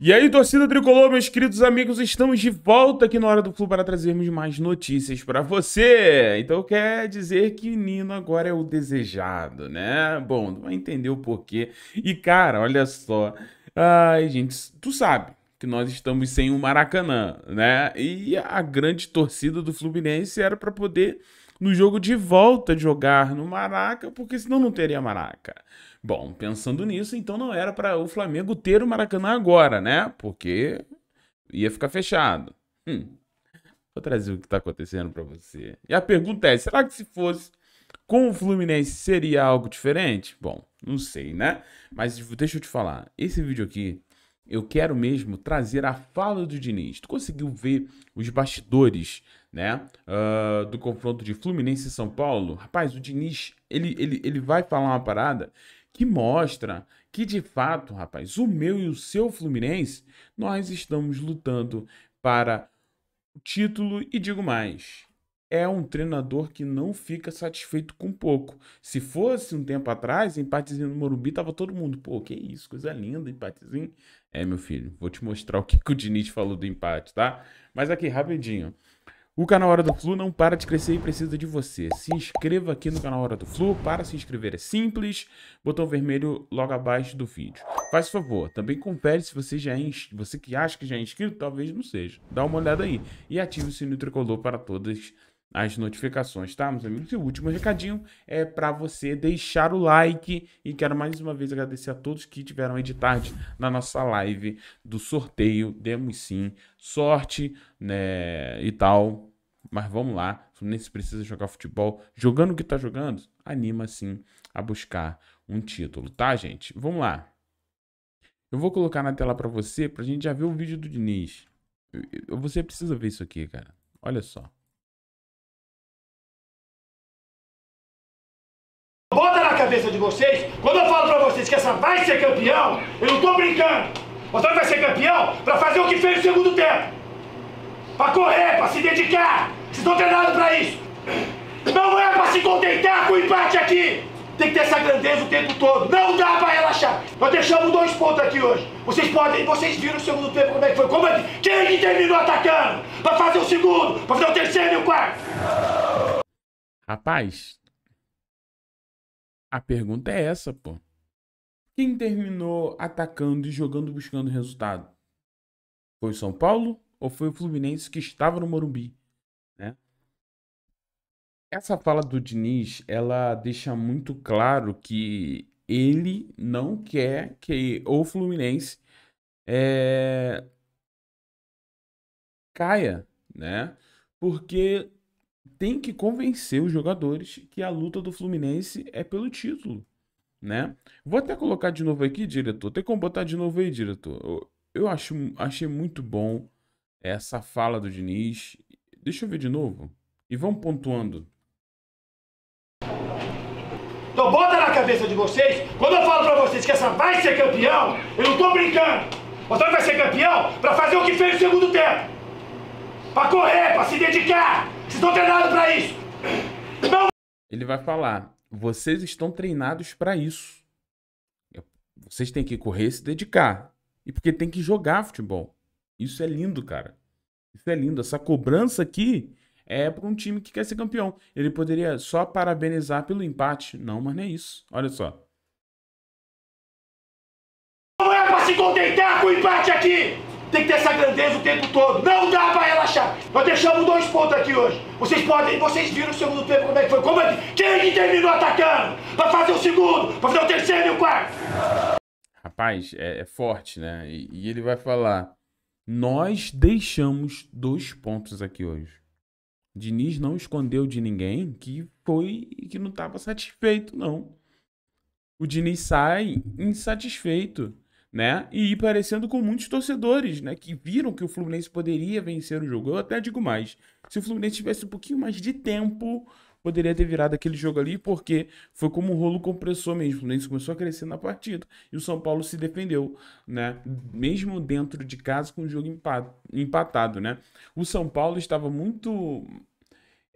E aí, torcida tricolor, meus queridos amigos, estamos de volta aqui na Hora do Clube para trazermos mais notícias para você. Então quer dizer que Nino agora é o desejado, né? Bom, vai entender o porquê. E cara, olha só. Ai, gente, tu sabe que nós estamos sem o Maracanã, né? E a grande torcida do Fluminense era para poder no jogo de volta jogar no Maraca, porque senão não teria Maraca. Bom, pensando nisso, então não era para o Flamengo ter o Maracanã agora, né? Porque ia ficar fechado. Hum. Vou trazer o que está acontecendo para você. E a pergunta é: será que se fosse com o Fluminense seria algo diferente? Bom, não sei, né? Mas deixa eu te falar, esse vídeo aqui eu quero mesmo trazer a fala do Diniz. Tu conseguiu ver os bastidores né? Uh, do confronto de Fluminense e São Paulo. Rapaz, o Diniz, ele, ele, ele vai falar uma parada que mostra que, de fato, rapaz, o meu e o seu Fluminense, nós estamos lutando para o título e digo mais. É um treinador que não fica satisfeito com pouco. Se fosse um tempo atrás, empatezinho no Morumbi, tava todo mundo, pô, que isso, coisa linda, empatezinho. É, meu filho, vou te mostrar o que, que o Diniz falou do empate, tá? Mas aqui, rapidinho. O canal Hora do Flu não para de crescer e precisa de você. Se inscreva aqui no canal Hora do Flu. Para se inscrever é simples, botão vermelho logo abaixo do vídeo. Faz favor, também confere se você já é ins... você que acha que já é inscrito, talvez não seja. Dá uma olhada aí e ative o sininho tricolor para todas as notificações, tá, meus amigos? E o último recadinho é para você deixar o like e quero mais uma vez agradecer a todos que tiveram aí de tarde na nossa live do sorteio, demos sim sorte, né, e tal, mas vamos lá, o Fluminense precisa jogar futebol. Jogando o que está jogando, anima sim a buscar um título, tá, gente? Vamos lá. Eu vou colocar na tela para você, pra gente já ver o vídeo do Diniz. Você precisa ver isso aqui, cara. Olha só. Bota na cabeça de vocês, quando eu falo pra vocês que essa vai ser campeão, eu não tô brincando. Você vai ser campeão pra fazer o que fez no segundo tempo para correr, para se dedicar. Vocês estão treinados para isso. Não é para se contentar com o empate aqui. Tem que ter essa grandeza o tempo todo. Não dá para relaxar. Nós deixamos dois pontos aqui hoje. Vocês podem, vocês viram o segundo tempo como é que foi. Como é que, quem é que terminou atacando? Para fazer o segundo, para fazer o terceiro e o quarto. Rapaz, a pergunta é essa, pô. Quem terminou atacando e jogando buscando resultado? Foi São Paulo ou foi o Fluminense que estava no Morumbi, né? Essa fala do Diniz, ela deixa muito claro que ele não quer que o Fluminense é, caia, né? Porque tem que convencer os jogadores que a luta do Fluminense é pelo título, né? Vou até colocar de novo aqui, diretor. Tem como botar de novo aí, diretor? Eu acho, achei muito bom essa fala do Diniz. Deixa eu ver de novo. E vamos pontuando. Então bota na cabeça de vocês, quando eu falo pra vocês que essa vai ser campeão, eu não tô brincando. Você vai ser campeão pra fazer o que fez no segundo tempo. Pra correr, pra se dedicar. Vocês estão treinados pra isso. Não... Ele vai falar, vocês estão treinados para isso. Vocês têm que correr e se dedicar. E porque tem que jogar futebol. Isso é lindo, cara. Isso é lindo. Essa cobrança aqui é para um time que quer ser campeão. Ele poderia só parabenizar pelo empate. Não, mas não é isso. Olha só. Não é para se contentar com o empate aqui. Tem que ter essa grandeza o tempo todo. Não dá para relaxar. Nós deixamos dois pontos aqui hoje. Vocês podem, vocês viram o segundo tempo como é que foi. Como é que, quem é que terminou atacando? Para fazer o segundo, para fazer o terceiro e o quarto. Rapaz, é, é forte, né? E, e ele vai falar nós deixamos dois pontos aqui hoje. Diniz não escondeu de ninguém que foi que não estava satisfeito, não. O Diniz sai insatisfeito, né? E parecendo com muitos torcedores, né? Que viram que o Fluminense poderia vencer o jogo. Eu até digo mais: se o Fluminense tivesse um pouquinho mais de tempo, poderia ter virado aquele jogo ali, porque foi como um rolo compressor mesmo. Né? O Fluminense começou a crescer na partida e o São Paulo se defendeu, né? Mesmo dentro de casa com o jogo empatado, né? O São Paulo estava muito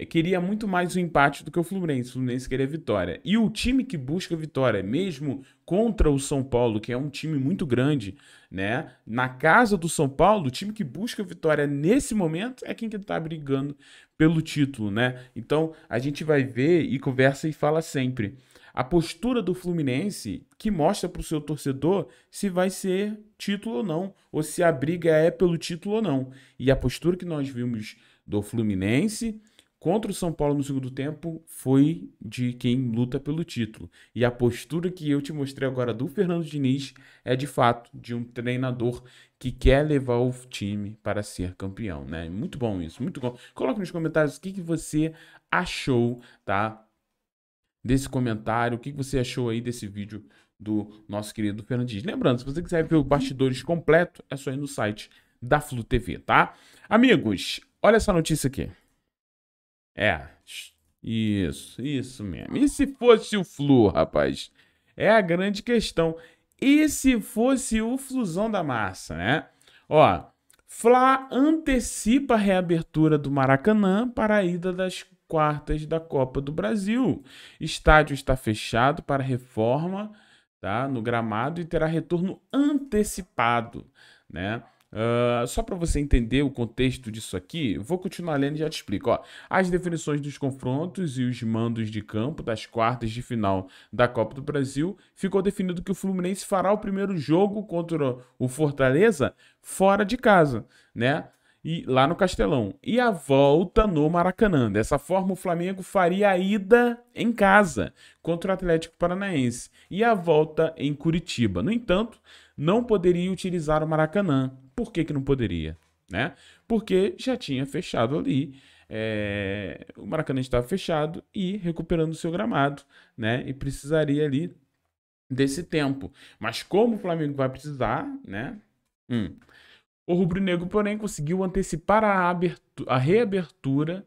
queria muito mais o empate do que o Fluminense. O Fluminense queria vitória. E o time que busca vitória, mesmo contra o São Paulo, que é um time muito grande, né? Na casa do São Paulo, o time que busca vitória nesse momento é quem que tá brigando pelo título, né? Então, a gente vai ver e conversa e fala sempre. A postura do Fluminense que mostra para o seu torcedor se vai ser título ou não, ou se a briga é pelo título ou não. E a postura que nós vimos do Fluminense contra o São Paulo no segundo tempo foi de quem luta pelo título. E a postura que eu te mostrei agora do Fernando Diniz é de fato de um treinador que quer levar o time para ser campeão, né? Muito bom isso, muito bom. Coloque nos comentários o que, que você achou, tá? Desse comentário, o que, que você achou aí desse vídeo do nosso querido Fernandes. Lembrando, se você quiser ver o bastidores completo, é só ir no site da Flu TV, tá? Amigos, olha essa notícia aqui. É, isso, isso mesmo. E se fosse o Flu, rapaz? É a grande questão. E se fosse o Flusão da Massa, né? Ó, Fla antecipa a reabertura do Maracanã para a ida das quartas da Copa do Brasil. Estádio está fechado para reforma tá, no gramado e terá retorno antecipado. Né? Ah, só para você entender o contexto disso aqui, vou continuar lendo e já te explico. Ó, as definições dos confrontos e os mandos de campo das quartas de final da Copa do Brasil, ficou definido que o Fluminense fará o primeiro jogo contra o Fortaleza fora de casa, né? E lá no Castelão. E a volta no Maracanã. Dessa forma, o Flamengo faria a ida em casa contra o Atlético Paranaense e a volta em Curitiba. No entanto, não poderia utilizar o Maracanã. Por que, que não poderia? Né? Porque já tinha fechado ali. É... o Maracanã estava fechado e recuperando o seu gramado, né? E precisaria ali desse tempo. Mas como o Flamengo vai precisar, né? Hum. O rubro-negro, porém, conseguiu antecipar a, a reabertura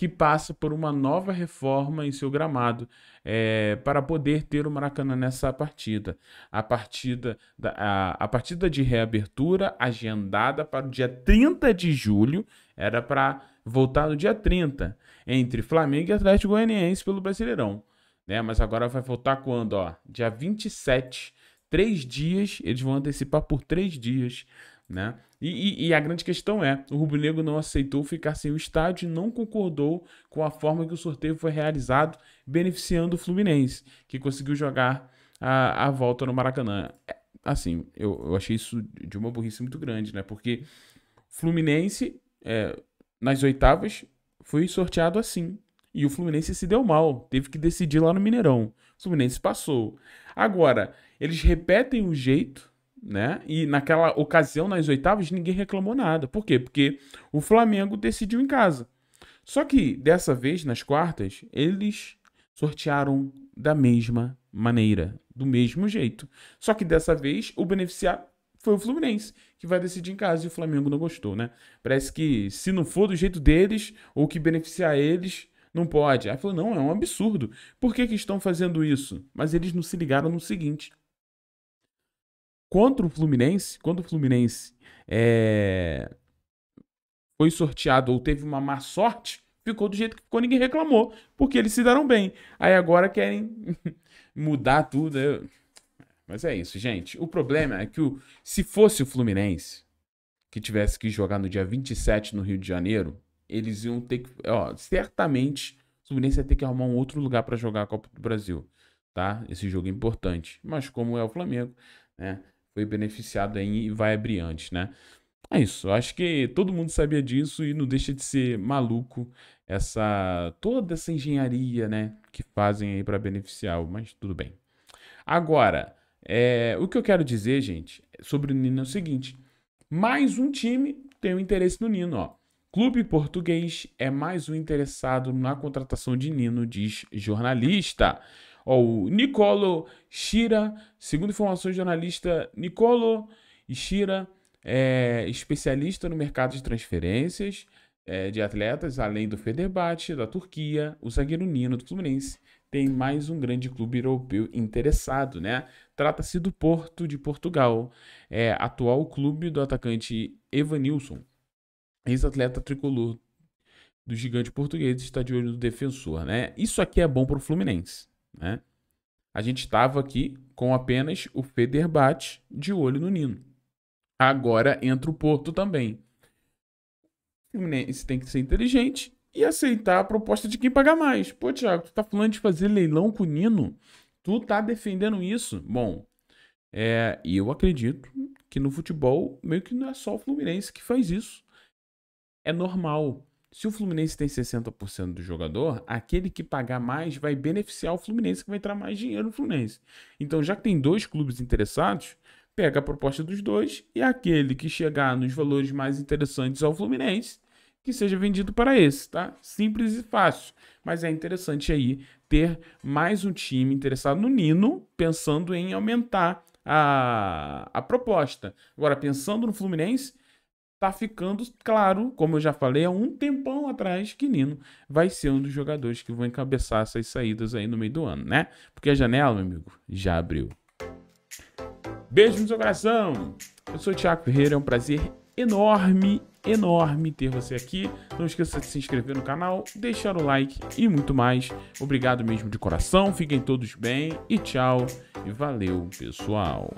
que passa por uma nova reforma em seu gramado é, para poder ter o Maracanã nessa partida. A partida, da, a, a partida de reabertura agendada para o dia 30 de julho era para voltar no dia 30, entre Flamengo e Atlético Goianiense pelo Brasileirão. Né? Mas agora vai voltar quando? Ó, dia 27. Três dias, eles vão antecipar por três dias né? E, e, e, a grande questão é: o Rubro Negro não aceitou ficar sem o estádio e não concordou com a forma que o sorteio foi realizado, beneficiando o Fluminense, que conseguiu jogar a, a volta no Maracanã. É, assim, eu, eu achei isso de uma burrice muito grande, né? Porque Fluminense, é, nas oitavas, foi sorteado assim. E o Fluminense se deu mal, teve que decidir lá no Mineirão. O Fluminense passou. Agora, eles repetem o jeito né? E naquela ocasião, nas oitavas, ninguém reclamou nada. Por quê? Porque o Flamengo decidiu em casa. Só que dessa vez, nas quartas, eles sortearam da mesma maneira, do mesmo jeito. Só que dessa vez, o beneficiado foi o Fluminense, que vai decidir em casa e o Flamengo não gostou, né? Parece que se não for do jeito deles, ou que beneficiar eles, não pode. Aí falou, não, é um absurdo. Por que, que estão fazendo isso? Mas eles não se ligaram no seguinte contra o Fluminense, quando o Fluminense é, foi sorteado ou teve uma má sorte, ficou do jeito que ficou, ninguém reclamou, porque eles se deram bem. Aí agora querem mudar tudo. Eu... Mas é isso, gente. O problema é que o, se fosse o Fluminense que tivesse que jogar no dia 27 no Rio de Janeiro, eles iam ter que, ó, certamente o Fluminense ia ter que arrumar um outro lugar para jogar a Copa do Brasil, tá? Esse jogo é importante. Mas como é o Flamengo, né? foi beneficiado aí e vai abrir antes, né? É isso, eu acho que todo mundo sabia disso e não deixa de ser maluco essa toda essa engenharia, né, que fazem aí para beneficiar, mas tudo bem. Agora, é, o que eu quero dizer, gente, sobre o Nino é o seguinte: mais um time tem um interesse no Nino, ó. Clube português é mais um interessado na contratação de Nino, diz jornalista. Ó, o Nicolo Shira, segundo informações do jornalista Nicolo Shira, é especialista no mercado de transferências é, de atletas, além do Fenerbahçe, da Turquia, o zagueiro Nino do Fluminense, tem mais um grande clube europeu interessado, né? Trata-se do Porto de Portugal, é, atual clube do atacante Evanilson, ex-atleta tricolor do gigante português, está de olho no defensor, né? Isso aqui é bom para o Fluminense, né? A gente estava aqui com apenas o Federbat de olho no Nino. Agora entra o Porto também. O Fluminense tem que ser inteligente e aceitar a proposta de quem pagar mais. Pô, Thiago, tu tá falando de fazer leilão com o Nino? Tu tá defendendo isso? Bom, é, e eu acredito que no futebol meio que não é só o Fluminense que faz isso. É normal. Se o Fluminense tem 60% do jogador, aquele que pagar mais vai beneficiar o Fluminense, que vai entrar mais dinheiro no Fluminense. Então, já que tem dois clubes interessados, pega a proposta dos dois e aquele que chegar nos valores mais interessantes ao Fluminense, que seja vendido para esse, tá? Simples e fácil. Mas é interessante aí ter mais um time interessado no Nino, pensando em aumentar a, a proposta. Agora, pensando no Fluminense, tá ficando claro, como eu já falei há um tempão atrás, que Nino vai ser um dos jogadores que vão encabeçar essas saídas aí no meio do ano, né? Porque a janela, meu amigo, já abriu. Beijo no seu coração! Eu sou o Thiago Ferreira, é um prazer enorme, enorme ter você aqui. Não esqueça de se inscrever no canal, deixar o like e muito mais. Obrigado mesmo de coração, fiquem todos bem e tchau e valeu, pessoal!